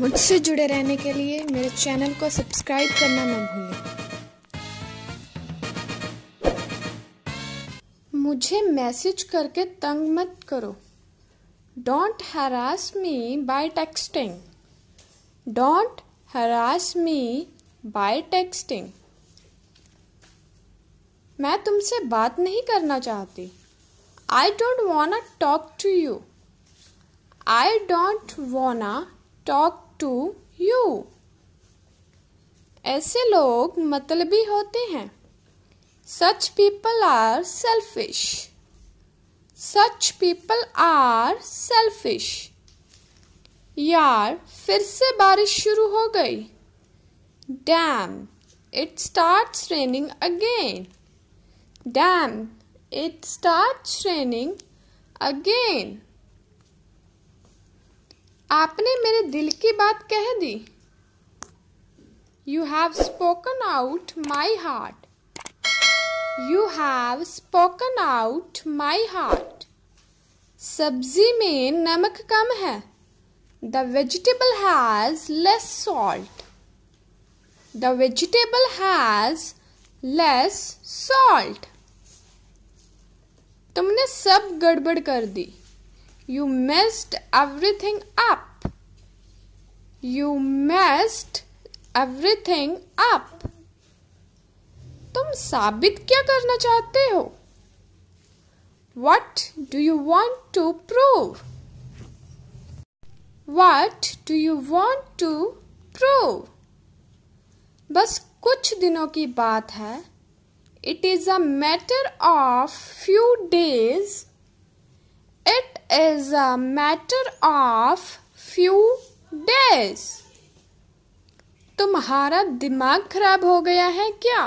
मुझसे जुड़े रहने के लिए मेरे चैनल को सब्सक्राइब करना न भूलें मुझे मैसेज करके तंग मत करो don't harass me by texting don't harass me by texting मैं तुमसे बात नहीं करना चाहती I don't want talk to you I don't want talk to you ऐसे लोग मतलबी होते हैं such people are selfish such people are selfish यार फिर से बारिश शुरू हो गई damn it start raining again damn it start raining again आपने मेरे दिल की बात कह दी you have spoken out my heart you have spoken out my heart सब्जी में नमक कम है the vegetable has less salt the vegetable has less salt तुमने सब गड़बड़ कर दी You messed everything up. You messed everything up. तुम साबित क्या करना चाहते हो What do you want to prove? What do you want to prove? बस कुछ दिनों की बात है it is a matter of few days is a matter of few days तुम्हारा तो दिमाग खराब हो गया है क्या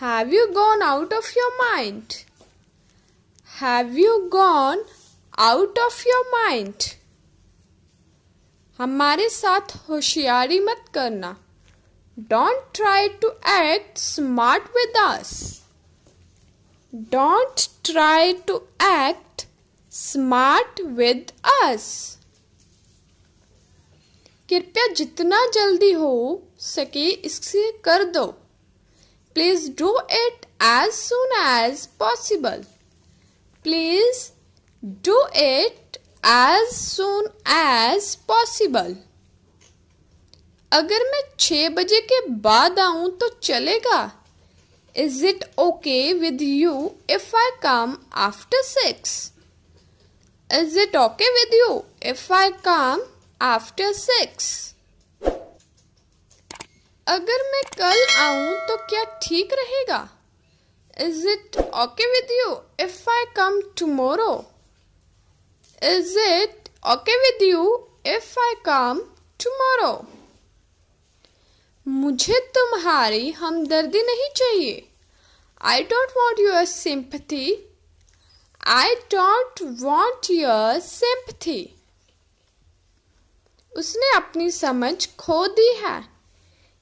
have you gone out of your mind have you gone out of your mind हमारे साथ होशियारी मत करना don't try to act smart with us. Don't try to act smart with us कृपया जितना जल्दी हो सके इससे कर दो please do it as soon as possible please do it as soon as possible अगर मैं छः बजे के बाद आऊं तो चलेगा is it okay with you if I come after six Is it okay with you if I come after six? अगर मैं कल आऊं तो क्या ठीक रहेगा Is it okay with you if I come tomorrow? Is it okay with you if I come tomorrow? मुझे तुम्हारी हमदर्दी नहीं चाहिए I don't want your sympathy I don't want your sympathy उसने अपनी समझ खो दी है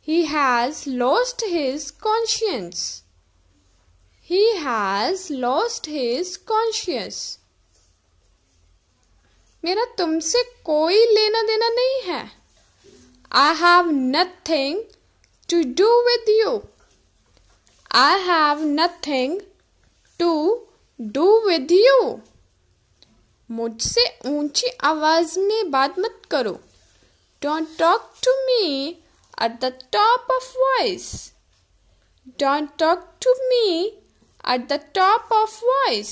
he has lost his conscience he has lost his conscious मेरा तुमसे कोई लेना देना नहीं है I have nothing to do with you I have nothing to do with you मुझसे ऊंची आवाज में बात मत करो don't talk to me at the top of voice don't talk to me at the top of voice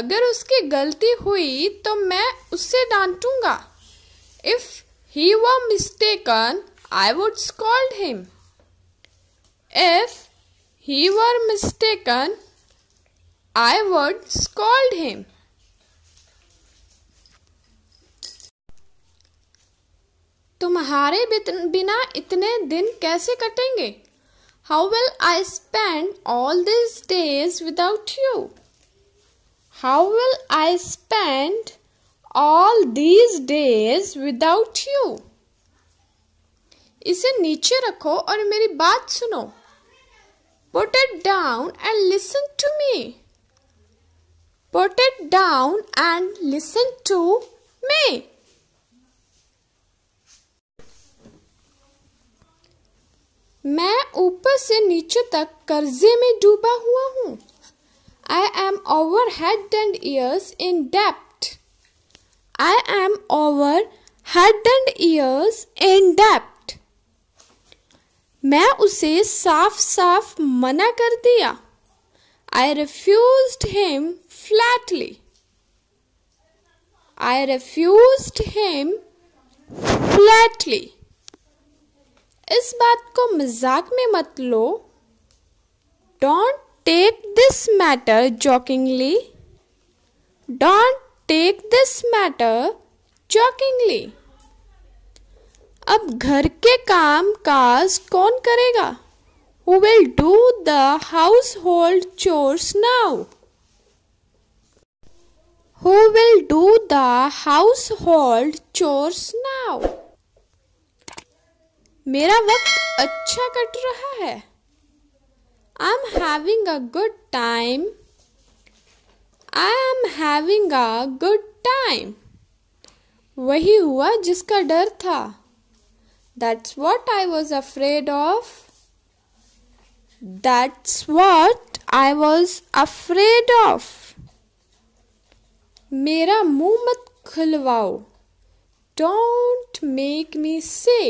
अगर उसकी गलती हुई तो मैं उससे डांटूंगा if he were mistaken I would scold him if he were mistaken I would scold him. तुम्हारे बिना इतने दिन कैसे कटेंगे how will I spend all this days without you how will I spend all these days without you इसे नीचे रखो और मेरी बात सुनो put it down and listen to me Put it down and listen to me. मैं ऊपर से नीचे तक कर्जे में डूबा हुआ हूँ I M over head and years in dept I am over head and years in डेप्ट मैं उसे साफ साफ मना कर दिया I refuse him flatly. I refused him flatly. इस बात को मजाक में मत लो don't take this matter jokingly don't take this matter jokingly अब घर के काम काज कौन करेगा who will do the household chores now Who will do the household chores now? मेरा वक्त अच्छा कट रहा है I am having a good time I am having a good time वही हुआ जिसका डर था that's what I was afraid of that's what I was afraid of मेरा मुंह मत खुलवाओ डोंट मेक मी से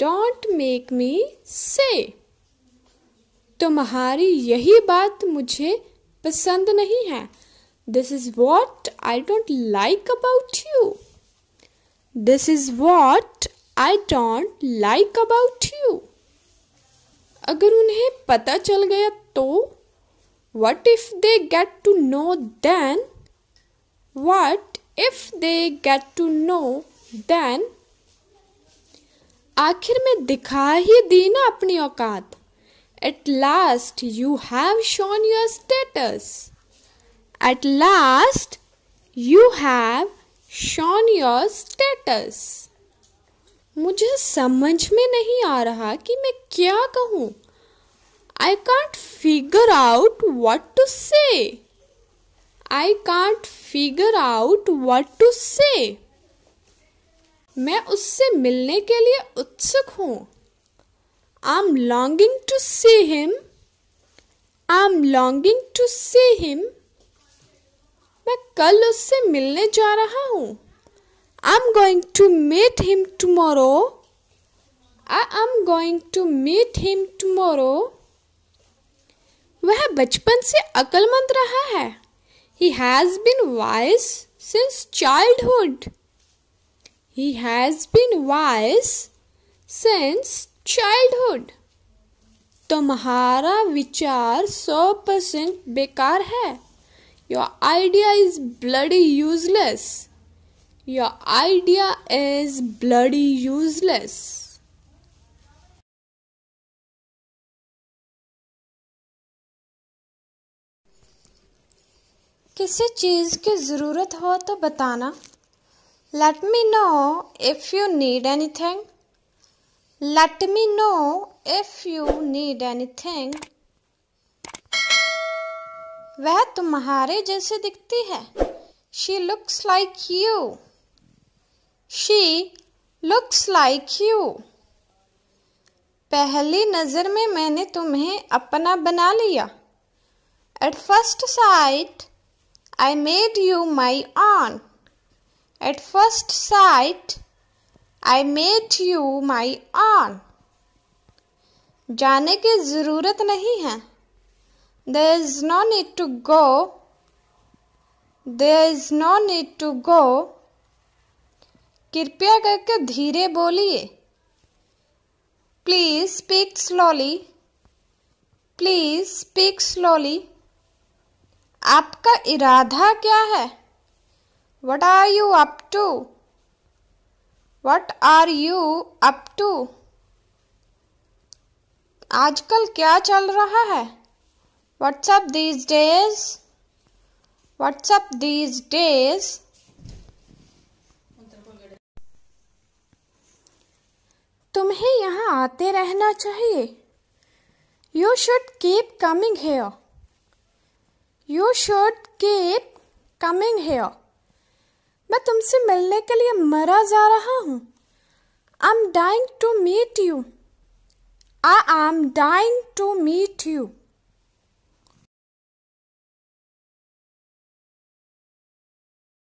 डोंट मेक मी से तुम्हारी यही बात मुझे पसंद नहीं है this is what I don't like about you this is what I don't like about you अगर उन्हें पता चल गया तो what if they get to know then What if they get to know then? आखिर में दिखा ही दी ना अपनी औकात at last you have shown your status at last you have shown your status मुझे समझ में नहीं आ रहा कि मैं क्या कहूँ I can't figure out what to say I can't figure out what to say मैं उससे मिलने के लिए उत्सुक हूँ I am longing to see him I am longing to see him मैं कल उससे मिलने जा रहा हूँ I am going to meet him tomorrow I am going to meet him tomorrow वह बचपन से अकलमंद रहा है He has been wise since childhood. He has been wise since childhood. Tumhara vichar so percent bekar hai. Your idea is bloody useless. Your idea is bloody useless. किसी चीज़ की ज़रूरत हो तो बताना let me know if you need anything let me know if you need anything वह तुम्हारे जैसे दिखती है she looks like you she looks like you पहली नज़र में मैंने तुम्हें अपना बना लिया at first sight I made you my aunt. At first sight, I made you my aunt. जाने की ज़रूरत नहीं है There is no need to go. There is no need to go. कृपया करके धीरे बोलिए please speak slowly please speak slowly आपका इरादा क्या है what are you up to what are you up to आजकल क्या चल रहा है what's up these days what's up these days तुम्हें यहाँ आते रहना चाहिए you should keep coming here you should keep coming here मैं तुमसे मिलने के लिए मरा जा रहा हूँ I am dying to meet you I am dying to meet you